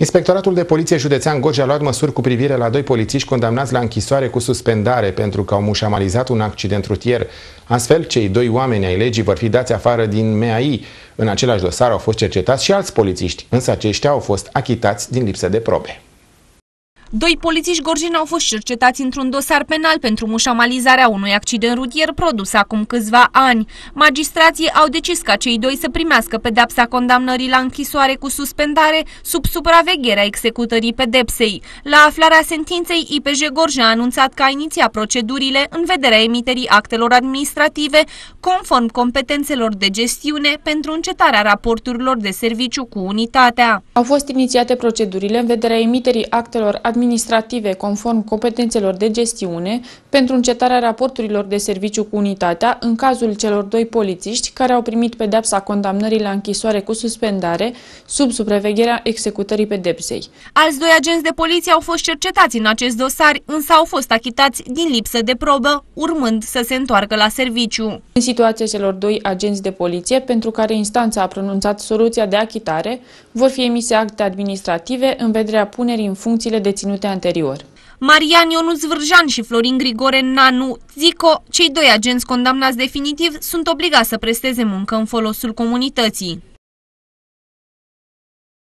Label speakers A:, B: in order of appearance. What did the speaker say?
A: Inspectoratul de Poliție Județean Gorj a luat măsuri cu privire la doi polițiști condamnați la închisoare cu suspendare pentru că au mușamalizat un accident rutier. Astfel, cei doi oameni ai legii vor fi dați afară din MAI. În același dosar au fost cercetați și alți polițiști, însă aceștia au fost achitați din lipsă de probe.
B: Doi polițiști gorjeni au fost cercetați într-un dosar penal pentru mușamalizarea unui accident rutier produs acum câțiva ani. Magistrații au decis ca cei doi să primească pedepsa condamnării la închisoare cu suspendare sub supravegherea executării pedepsei. La aflarea sentinței, IPJ Gorj a anunțat că a inițiat procedurile în vederea emiterii actelor administrative conform competențelor
C: de gestiune pentru încetarea raporturilor de serviciu cu unitatea. Au fost inițiate procedurile în vederea emiterii actelor administrative administrative conform competențelor de gestiune pentru încetarea raporturilor de serviciu cu unitatea în cazul celor doi polițiști care au primit pedepsa condamnării la închisoare cu suspendare sub supravegherea executării pedepsei.
B: Alți doi agenți de poliție au fost cercetați în acest dosar, însă au fost achitați
C: din lipsă de probă, urmând să se întoarcă la serviciu. În situația celor doi agenți de poliție, pentru care instanța a pronunțat soluția de achitare, vor fi emise acte administrative în vederea punerii în funcțiile deținutului obținute anterior. Marian Ionuț Vârjan și
B: Florin Grigore Nanu Zico, cei doi agenți condamnați definitiv, sunt obligați să presteze muncă în folosul comunității.